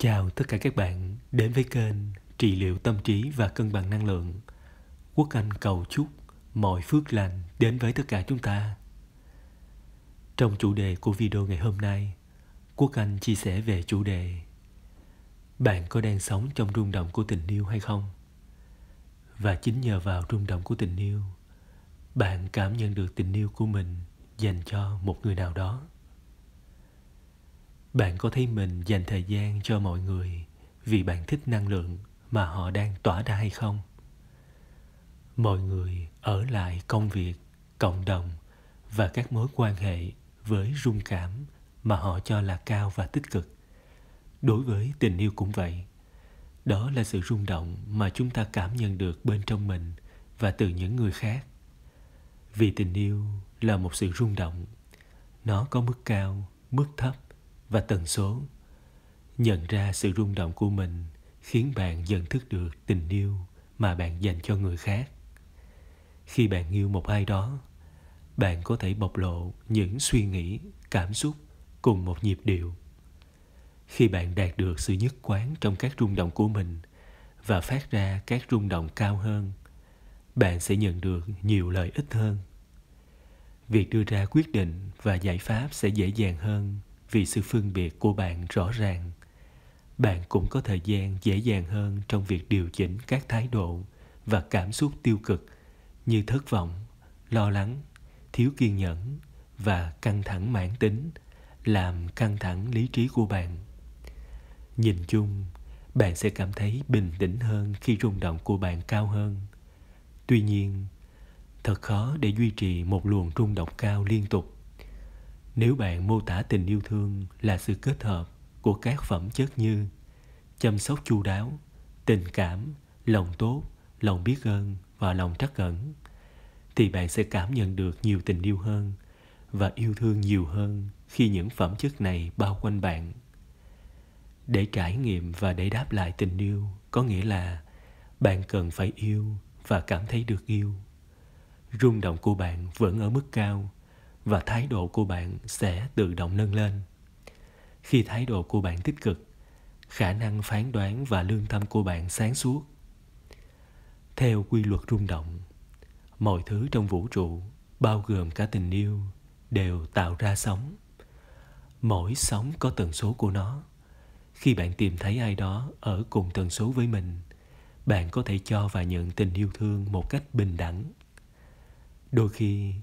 Chào tất cả các bạn đến với kênh Trị liệu tâm trí và cân bằng năng lượng. Quốc Anh cầu chúc mọi phước lành đến với tất cả chúng ta. Trong chủ đề của video ngày hôm nay, Quốc Anh chia sẻ về chủ đề Bạn có đang sống trong rung động của tình yêu hay không? Và chính nhờ vào rung động của tình yêu, bạn cảm nhận được tình yêu của mình dành cho một người nào đó bạn có thấy mình dành thời gian cho mọi người vì bạn thích năng lượng mà họ đang tỏa ra hay không mọi người ở lại công việc cộng đồng và các mối quan hệ với rung cảm mà họ cho là cao và tích cực đối với tình yêu cũng vậy đó là sự rung động mà chúng ta cảm nhận được bên trong mình và từ những người khác vì tình yêu là một sự rung động nó có mức cao mức thấp và tần số nhận ra sự rung động của mình khiến bạn dần thức được tình yêu mà bạn dành cho người khác khi bạn yêu một ai đó bạn có thể bộc lộ những suy nghĩ cảm xúc cùng một nhịp điệu khi bạn đạt được sự nhất quán trong các rung động của mình và phát ra các rung động cao hơn bạn sẽ nhận được nhiều lợi ích hơn việc đưa ra quyết định và giải pháp sẽ dễ dàng hơn vì sự phân biệt của bạn rõ ràng bạn cũng có thời gian dễ dàng hơn trong việc điều chỉnh các thái độ và cảm xúc tiêu cực như thất vọng lo lắng thiếu kiên nhẫn và căng thẳng mãn tính làm căng thẳng lý trí của bạn nhìn chung bạn sẽ cảm thấy bình tĩnh hơn khi rung động của bạn cao hơn tuy nhiên thật khó để duy trì một luồng rung động cao liên tục nếu bạn mô tả tình yêu thương là sự kết hợp của các phẩm chất như chăm sóc chu đáo tình cảm lòng tốt lòng biết ơn và lòng trắc ẩn thì bạn sẽ cảm nhận được nhiều tình yêu hơn và yêu thương nhiều hơn khi những phẩm chất này bao quanh bạn để trải nghiệm và để đáp lại tình yêu có nghĩa là bạn cần phải yêu và cảm thấy được yêu rung động của bạn vẫn ở mức cao và thái độ của bạn sẽ tự động nâng lên khi thái độ của bạn tích cực khả năng phán đoán và lương tâm của bạn sáng suốt theo quy luật rung động mọi thứ trong vũ trụ bao gồm cả tình yêu đều tạo ra sóng mỗi sóng có tần số của nó khi bạn tìm thấy ai đó ở cùng tần số với mình bạn có thể cho và nhận tình yêu thương một cách bình đẳng đôi khi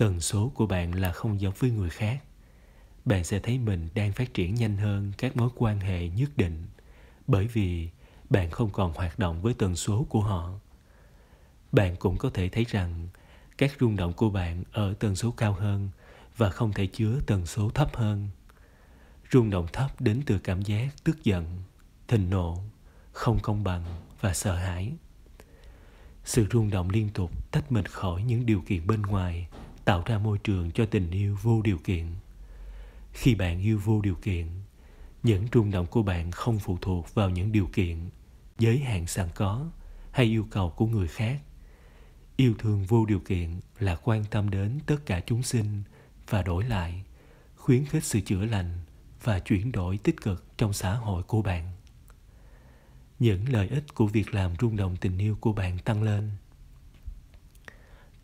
tần số của bạn là không giống với người khác bạn sẽ thấy mình đang phát triển nhanh hơn các mối quan hệ nhất định bởi vì bạn không còn hoạt động với tần số của họ bạn cũng có thể thấy rằng các rung động của bạn ở tần số cao hơn và không thể chứa tần số thấp hơn rung động thấp đến từ cảm giác tức giận thịnh nộ không công bằng và sợ hãi sự rung động liên tục tách mình khỏi những điều kiện bên ngoài tạo ra môi trường cho tình yêu vô điều kiện khi bạn yêu vô điều kiện những rung động của bạn không phụ thuộc vào những điều kiện giới hạn sẵn có hay yêu cầu của người khác yêu thương vô điều kiện là quan tâm đến tất cả chúng sinh và đổi lại khuyến khích sự chữa lành và chuyển đổi tích cực trong xã hội của bạn những lợi ích của việc làm rung động tình yêu của bạn tăng lên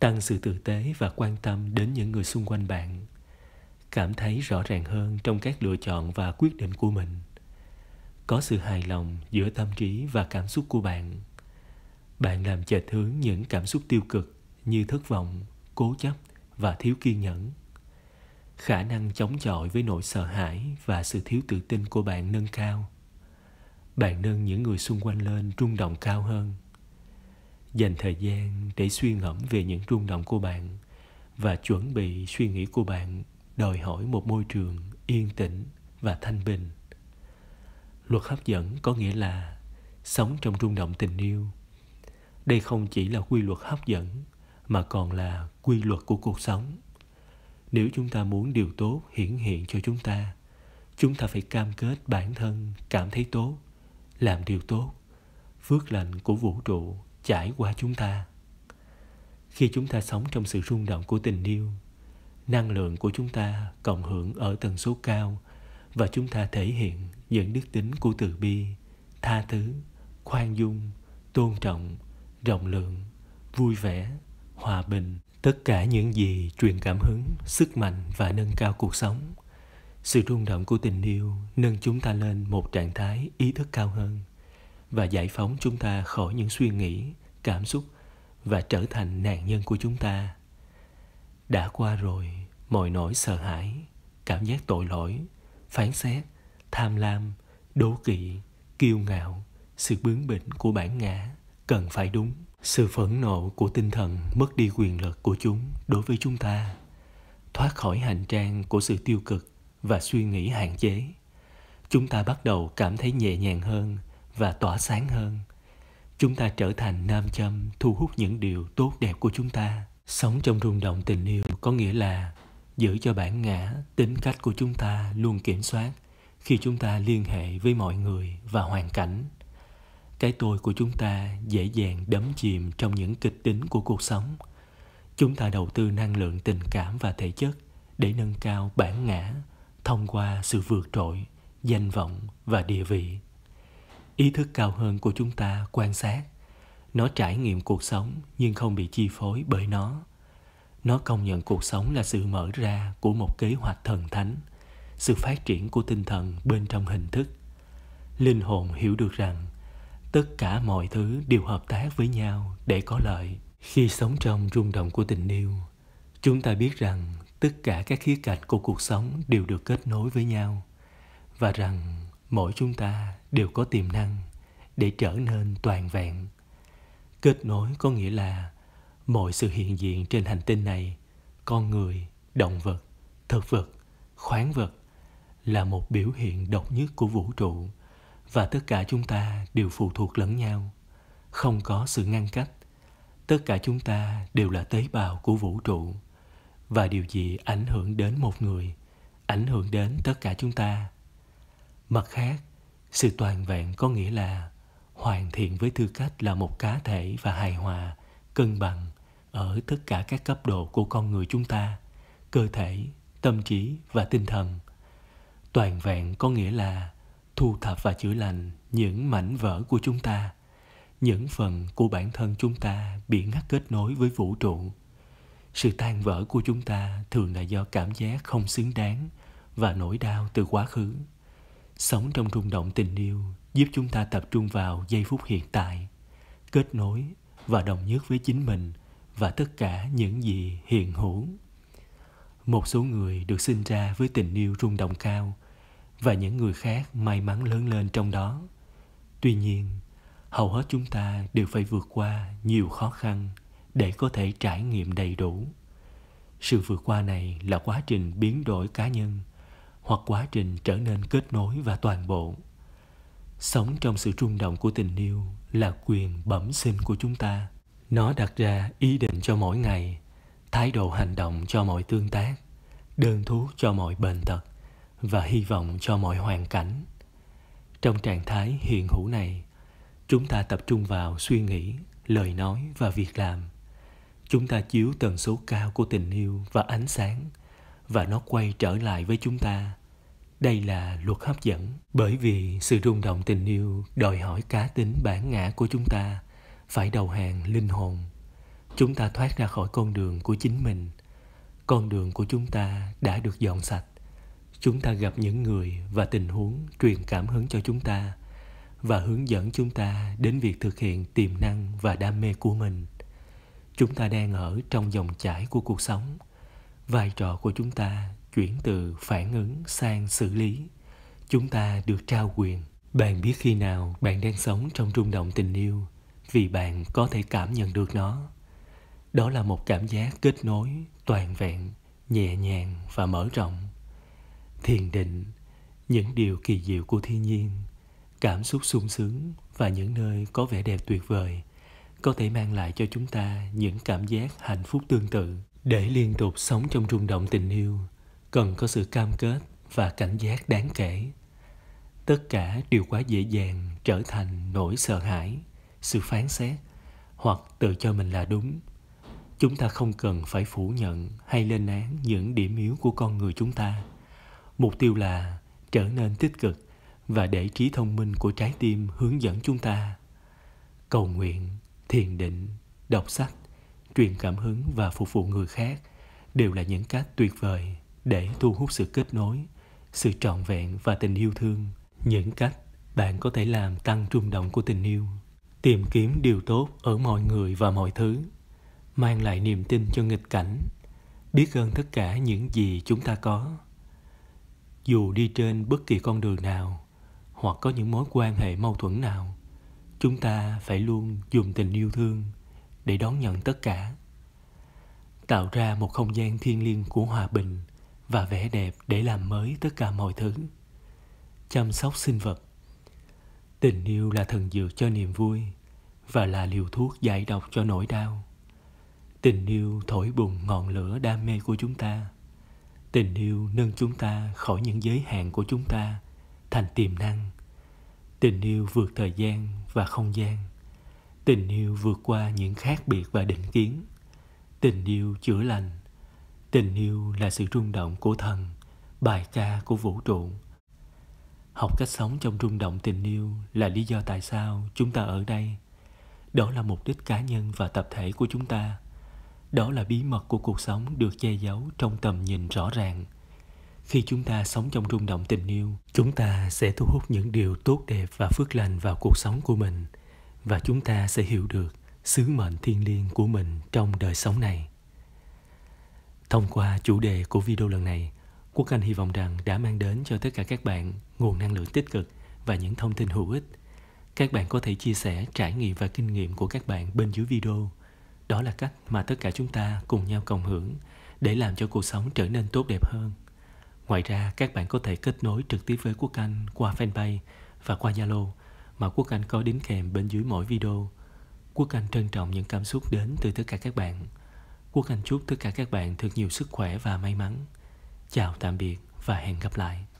tăng sự tử tế và quan tâm đến những người xung quanh bạn cảm thấy rõ ràng hơn trong các lựa chọn và quyết định của mình có sự hài lòng giữa tâm trí và cảm xúc của bạn bạn làm chệch hướng những cảm xúc tiêu cực như thất vọng cố chấp và thiếu kiên nhẫn khả năng chống chọi với nỗi sợ hãi và sự thiếu tự tin của bạn nâng cao bạn nâng những người xung quanh lên rung động cao hơn dành thời gian để suy ngẫm về những rung động của bạn và chuẩn bị suy nghĩ của bạn đòi hỏi một môi trường yên tĩnh và thanh bình luật hấp dẫn có nghĩa là sống trong rung động tình yêu đây không chỉ là quy luật hấp dẫn mà còn là quy luật của cuộc sống nếu chúng ta muốn điều tốt hiển hiện cho chúng ta chúng ta phải cam kết bản thân cảm thấy tốt làm điều tốt phước lành của vũ trụ chảy qua chúng ta khi chúng ta sống trong sự rung động của tình yêu năng lượng của chúng ta cộng hưởng ở tần số cao và chúng ta thể hiện những đức tính của từ bi tha thứ khoan dung tôn trọng rộng lượng vui vẻ hòa bình tất cả những gì truyền cảm hứng sức mạnh và nâng cao cuộc sống sự rung động của tình yêu nâng chúng ta lên một trạng thái ý thức cao hơn và giải phóng chúng ta khỏi những suy nghĩ cảm xúc và trở thành nạn nhân của chúng ta đã qua rồi mọi nỗi sợ hãi cảm giác tội lỗi phán xét tham lam đố kỵ kiêu ngạo sự bướng bỉnh của bản ngã cần phải đúng sự phẫn nộ của tinh thần mất đi quyền lực của chúng đối với chúng ta thoát khỏi hành trang của sự tiêu cực và suy nghĩ hạn chế chúng ta bắt đầu cảm thấy nhẹ nhàng hơn và tỏa sáng hơn chúng ta trở thành nam châm thu hút những điều tốt đẹp của chúng ta sống trong rung động tình yêu có nghĩa là giữ cho bản ngã tính cách của chúng ta luôn kiểm soát khi chúng ta liên hệ với mọi người và hoàn cảnh cái tôi của chúng ta dễ dàng đắm chìm trong những kịch tính của cuộc sống chúng ta đầu tư năng lượng tình cảm và thể chất để nâng cao bản ngã thông qua sự vượt trội danh vọng và địa vị ý thức cao hơn của chúng ta quan sát nó trải nghiệm cuộc sống nhưng không bị chi phối bởi nó nó công nhận cuộc sống là sự mở ra của một kế hoạch thần thánh sự phát triển của tinh thần bên trong hình thức linh hồn hiểu được rằng tất cả mọi thứ đều hợp tác với nhau để có lợi khi sống trong rung động của tình yêu chúng ta biết rằng tất cả các khía cạnh của cuộc sống đều được kết nối với nhau và rằng mỗi chúng ta đều có tiềm năng để trở nên toàn vẹn kết nối có nghĩa là mọi sự hiện diện trên hành tinh này con người động vật thực vật khoáng vật là một biểu hiện độc nhất của vũ trụ và tất cả chúng ta đều phụ thuộc lẫn nhau không có sự ngăn cách tất cả chúng ta đều là tế bào của vũ trụ và điều gì ảnh hưởng đến một người ảnh hưởng đến tất cả chúng ta Mặt khác, sự toàn vẹn có nghĩa là hoàn thiện với tư cách là một cá thể và hài hòa, cân bằng ở tất cả các cấp độ của con người chúng ta, cơ thể, tâm trí và tinh thần. Toàn vẹn có nghĩa là thu thập và chữa lành những mảnh vỡ của chúng ta, những phần của bản thân chúng ta bị ngắt kết nối với vũ trụ. Sự tan vỡ của chúng ta thường là do cảm giác không xứng đáng và nỗi đau từ quá khứ sống trong rung động tình yêu giúp chúng ta tập trung vào giây phút hiện tại kết nối và đồng nhất với chính mình và tất cả những gì hiện hữu một số người được sinh ra với tình yêu rung động cao và những người khác may mắn lớn lên trong đó tuy nhiên hầu hết chúng ta đều phải vượt qua nhiều khó khăn để có thể trải nghiệm đầy đủ sự vượt qua này là quá trình biến đổi cá nhân hoặc quá trình trở nên kết nối và toàn bộ sống trong sự rung động của tình yêu là quyền bẩm sinh của chúng ta nó đặt ra ý định cho mỗi ngày thái độ hành động cho mọi tương tác đơn thuốc cho mọi bệnh tật và hy vọng cho mọi hoàn cảnh trong trạng thái hiện hữu này chúng ta tập trung vào suy nghĩ lời nói và việc làm chúng ta chiếu tần số cao của tình yêu và ánh sáng và nó quay trở lại với chúng ta đây là luật hấp dẫn bởi vì sự rung động tình yêu đòi hỏi cá tính bản ngã của chúng ta phải đầu hàng linh hồn chúng ta thoát ra khỏi con đường của chính mình con đường của chúng ta đã được dọn sạch chúng ta gặp những người và tình huống truyền cảm hứng cho chúng ta và hướng dẫn chúng ta đến việc thực hiện tiềm năng và đam mê của mình chúng ta đang ở trong dòng chảy của cuộc sống vai trò của chúng ta chuyển từ phản ứng sang xử lý chúng ta được trao quyền bạn biết khi nào bạn đang sống trong rung động tình yêu vì bạn có thể cảm nhận được nó đó là một cảm giác kết nối toàn vẹn nhẹ nhàng và mở rộng thiền định những điều kỳ diệu của thiên nhiên cảm xúc sung sướng và những nơi có vẻ đẹp tuyệt vời có thể mang lại cho chúng ta những cảm giác hạnh phúc tương tự để liên tục sống trong rung động tình yêu cần có sự cam kết và cảnh giác đáng kể tất cả đều quá dễ dàng trở thành nỗi sợ hãi sự phán xét hoặc tự cho mình là đúng chúng ta không cần phải phủ nhận hay lên án những điểm yếu của con người chúng ta mục tiêu là trở nên tích cực và để trí thông minh của trái tim hướng dẫn chúng ta cầu nguyện thiền định đọc sách truyền cảm hứng và phục vụ người khác đều là những cách tuyệt vời để thu hút sự kết nối sự trọn vẹn và tình yêu thương những cách bạn có thể làm tăng trung động của tình yêu tìm kiếm điều tốt ở mọi người và mọi thứ mang lại niềm tin cho nghịch cảnh biết ơn tất cả những gì chúng ta có dù đi trên bất kỳ con đường nào hoặc có những mối quan hệ mâu thuẫn nào chúng ta phải luôn dùng tình yêu thương để đón nhận tất cả tạo ra một không gian thiêng liêng của hòa bình và vẻ đẹp để làm mới tất cả mọi thứ chăm sóc sinh vật tình yêu là thần dược cho niềm vui và là liều thuốc giải độc cho nỗi đau tình yêu thổi bùng ngọn lửa đam mê của chúng ta tình yêu nâng chúng ta khỏi những giới hạn của chúng ta thành tiềm năng tình yêu vượt thời gian và không gian tình yêu vượt qua những khác biệt và định kiến tình yêu chữa lành tình yêu là sự rung động của thần bài ca của vũ trụ học cách sống trong rung động tình yêu là lý do tại sao chúng ta ở đây đó là mục đích cá nhân và tập thể của chúng ta đó là bí mật của cuộc sống được che giấu trong tầm nhìn rõ ràng khi chúng ta sống trong rung động tình yêu chúng ta sẽ thu hút những điều tốt đẹp và phước lành vào cuộc sống của mình và chúng ta sẽ hiểu được sứ mệnh thiêng liêng của mình trong đời sống này. Thông qua chủ đề của video lần này, Quốc Anh hy vọng rằng đã mang đến cho tất cả các bạn nguồn năng lượng tích cực và những thông tin hữu ích. Các bạn có thể chia sẻ trải nghiệm và kinh nghiệm của các bạn bên dưới video. Đó là cách mà tất cả chúng ta cùng nhau cộng hưởng để làm cho cuộc sống trở nên tốt đẹp hơn. Ngoài ra, các bạn có thể kết nối trực tiếp với Quốc Anh qua fanpage và qua Zalo mà Quốc Anh có đính kèm bên dưới mỗi video. Quốc Anh trân trọng những cảm xúc đến từ tất cả các bạn. Quốc Anh chúc tất cả các bạn thật nhiều sức khỏe và may mắn. Chào tạm biệt và hẹn gặp lại.